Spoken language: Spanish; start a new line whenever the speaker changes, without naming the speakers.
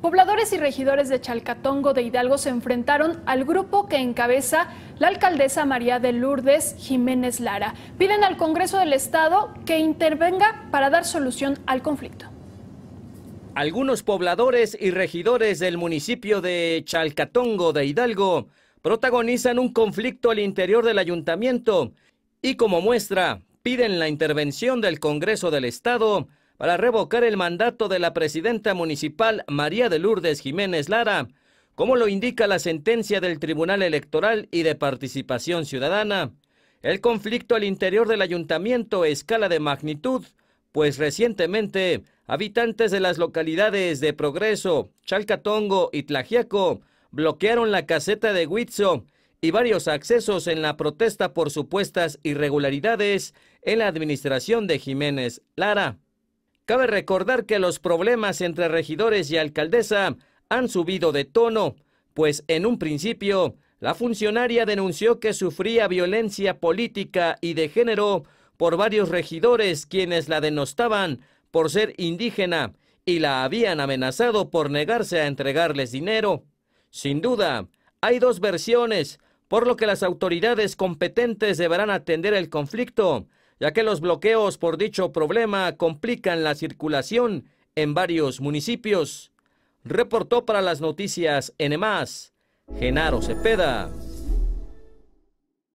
Pobladores y regidores de Chalcatongo de Hidalgo se enfrentaron al grupo que encabeza la alcaldesa María de Lourdes Jiménez Lara. Piden al Congreso del Estado que intervenga para dar solución al conflicto.
Algunos pobladores y regidores del municipio de Chalcatongo de Hidalgo protagonizan un conflicto al interior del ayuntamiento y como muestra piden la intervención del Congreso del Estado para revocar el mandato de la presidenta municipal María de Lourdes Jiménez Lara, como lo indica la sentencia del Tribunal Electoral y de Participación Ciudadana. El conflicto al interior del ayuntamiento escala de magnitud, pues recientemente habitantes de las localidades de Progreso, Chalcatongo y Tlajiaco bloquearon la caseta de Huitzo y varios accesos en la protesta por supuestas irregularidades en la administración de Jiménez Lara. Cabe recordar que los problemas entre regidores y alcaldesa han subido de tono, pues en un principio la funcionaria denunció que sufría violencia política y de género por varios regidores quienes la denostaban por ser indígena y la habían amenazado por negarse a entregarles dinero. Sin duda, hay dos versiones, por lo que las autoridades competentes deberán atender el conflicto ya que los bloqueos por dicho problema complican la circulación en varios municipios. Reportó para las noticias NMAS, Genaro Cepeda.